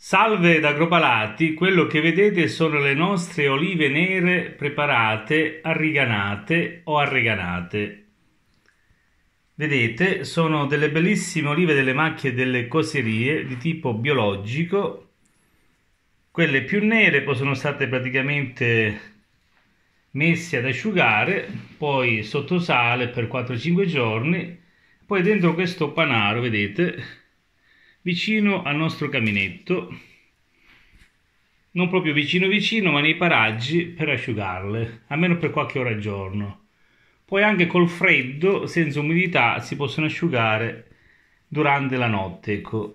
Salve da Gropalati, quello che vedete sono le nostre olive nere preparate arriganate o arreganate. Vedete, sono delle bellissime olive delle macchie e delle coserie di tipo biologico. Quelle più nere poi sono state praticamente messe ad asciugare, poi sotto sale per 4-5 giorni, poi dentro questo panaro, vedete, vicino al nostro caminetto, non proprio vicino vicino, ma nei paraggi per asciugarle, almeno per qualche ora al giorno. Poi anche col freddo, senza umidità, si possono asciugare durante la notte, ecco.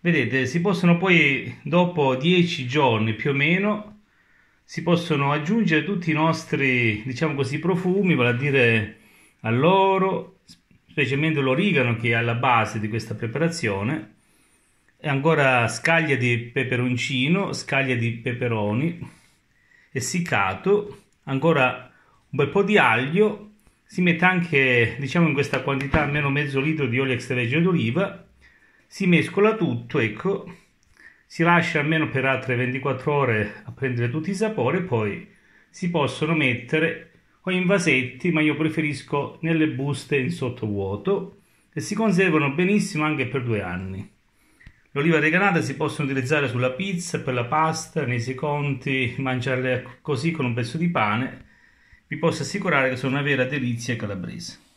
Vedete, si possono poi dopo 10 giorni più o meno si possono aggiungere tutti i nostri, diciamo così, profumi, vale a dire alloro, specialmente l'origano che è alla base di questa preparazione, e ancora scaglia di peperoncino, scaglia di peperoni, essiccato, ancora un bel po' di aglio, si mette anche diciamo in questa quantità almeno mezzo litro di olio extravergine d'oliva, si mescola tutto, ecco, si lascia almeno per altre 24 ore a prendere tutti i sapori, poi si possono mettere o in vasetti, ma io preferisco nelle buste in sottovuoto e si conservano benissimo anche per due anni. L'oliva regalata si possono utilizzare sulla pizza, per la pasta, nei secondi, mangiarle così con un pezzo di pane. Vi posso assicurare che sono una vera delizia calabrese.